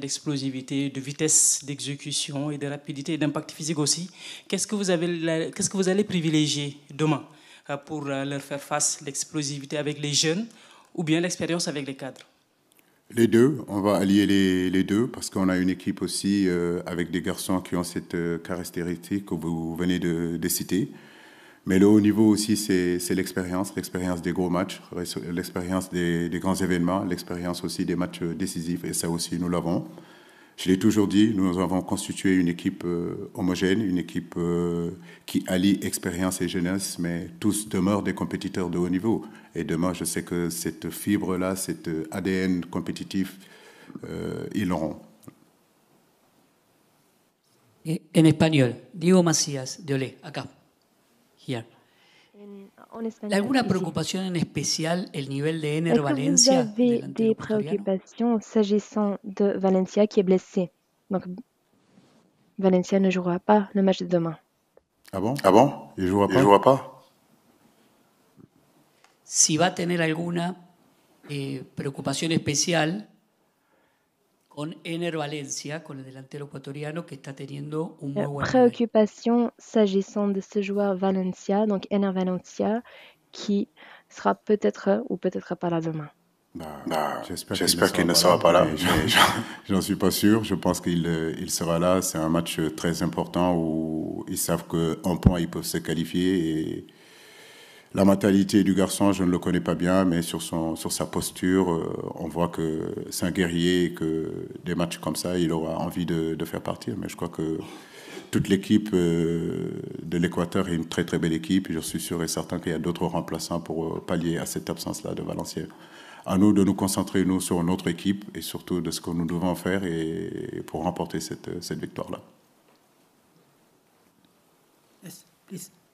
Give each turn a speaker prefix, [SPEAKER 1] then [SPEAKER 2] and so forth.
[SPEAKER 1] d'explosivité, de vitesse d'exécution et de rapidité et d'impact physique aussi. Qu'est-ce que vous, avez, qu'est-ce que vous allez privilégier demain euh, pour euh, leur faire face, l'explosivité avec les jeunes ou bien l'expérience avec les cadres les deux, on va allier les, deux parce qu'on a une équipe aussi euh, avec des garçons qui ont cette caractéristique que vous venez de citer. Mais le haut niveau aussi, c'est l'expérience, l'expérience des gros matchs, l'expérience des, grands événements, l'expérience aussi des matchs euh, décisifs, et ça aussi, nous l'avons. Je l'ai toujours dit, nous avons constitué une équipe euh, homogène, une équipe euh, qui allie expérience et jeunesse, mais tous demeurent des compétiteurs de haut niveau. Et demain, je sais que cette fibre-là, cet ADN compétitif, ils l'auront.
[SPEAKER 2] En espagnol, Diego Macías, de acá. Here.
[SPEAKER 3] ¿Alguna preocupación
[SPEAKER 2] en especial el nivel de Ener Valencia? Vous avez des
[SPEAKER 3] préoccupations s'agissant de Valencia qui est blessé. Donc, Valencia ne jouera pas le match de demain.
[SPEAKER 1] Ah bon Ah bon Il jouera pas Il jouera pas Si
[SPEAKER 2] va a tener alguna eh, preocupación especial Ener Valencia, avec le delantero ecuatoriano que está teniendo un muy
[SPEAKER 3] préoccupation s'agissant de ce joueur Valencia, donc Ener Valencia, qui sera peut-être ou peut-être pas là demain. Bah,
[SPEAKER 1] bah, j'espère qu'il ne, sera pas là. J'en suis pas sûr. Je pense qu'il euh, il sera là. C'est un match très important où ils savent qu'en point, ils peuvent se qualifier. Et la mentalité du garçon, je ne le connais pas bien, mais sur, son, sur sa posture, euh, on voit que c'est un guerrier et que des matchs comme ça, il aura envie de, faire partir. Mais je crois que toute l'équipe euh, de l'Équateur est une très très belle équipe. Je suis sûr et certain qu'il y a d'autres remplaçants pour euh, pallier à cette absence-là de Valenciennes. À nous de nous concentrer, nous, sur notre équipe et surtout de ce que nous devons faire et, pour remporter cette, cette victoire-là.
[SPEAKER 2] Yes, please.